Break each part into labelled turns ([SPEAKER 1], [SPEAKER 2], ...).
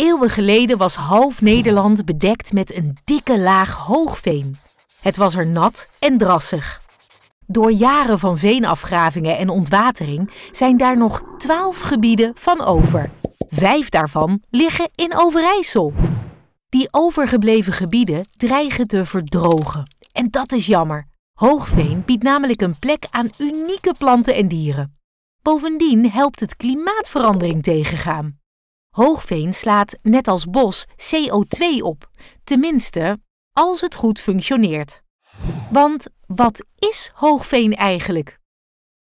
[SPEAKER 1] Eeuwen geleden was half Nederland bedekt met een dikke laag hoogveen. Het was er nat en drassig. Door jaren van veenafgravingen en ontwatering zijn daar nog twaalf gebieden van over. Vijf daarvan liggen in Overijssel. Die overgebleven gebieden dreigen te verdrogen. En dat is jammer. Hoogveen biedt namelijk een plek aan unieke planten en dieren. Bovendien helpt het klimaatverandering tegengaan. Hoogveen slaat, net als bos, CO2 op. Tenminste, als het goed functioneert. Want wat is hoogveen eigenlijk?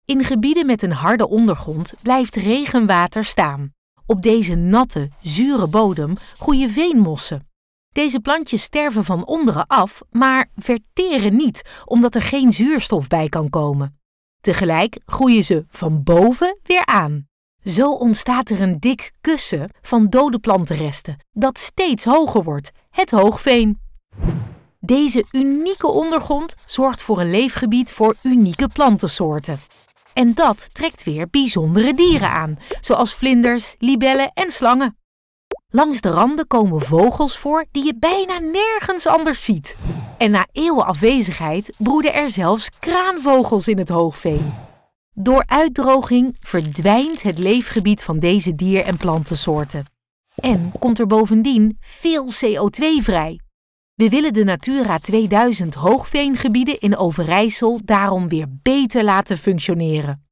[SPEAKER 1] In gebieden met een harde ondergrond blijft regenwater staan. Op deze natte, zure bodem groeien veenmossen. Deze plantjes sterven van onderen af, maar verteren niet omdat er geen zuurstof bij kan komen. Tegelijk groeien ze van boven weer aan. Zo ontstaat er een dik kussen van dode plantenresten dat steeds hoger wordt, het hoogveen. Deze unieke ondergrond zorgt voor een leefgebied voor unieke plantensoorten. En dat trekt weer bijzondere dieren aan, zoals vlinders, libellen en slangen. Langs de randen komen vogels voor die je bijna nergens anders ziet. En na eeuwen afwezigheid broeden er zelfs kraanvogels in het hoogveen. Door uitdroging verdwijnt het leefgebied van deze dier- en plantensoorten. En komt er bovendien veel CO2 vrij. We willen de Natura 2000 hoogveengebieden in Overijssel daarom weer beter laten functioneren.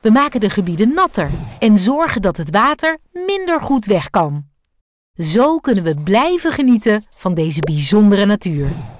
[SPEAKER 1] We maken de gebieden natter en zorgen dat het water minder goed weg kan. Zo kunnen we blijven genieten van deze bijzondere natuur.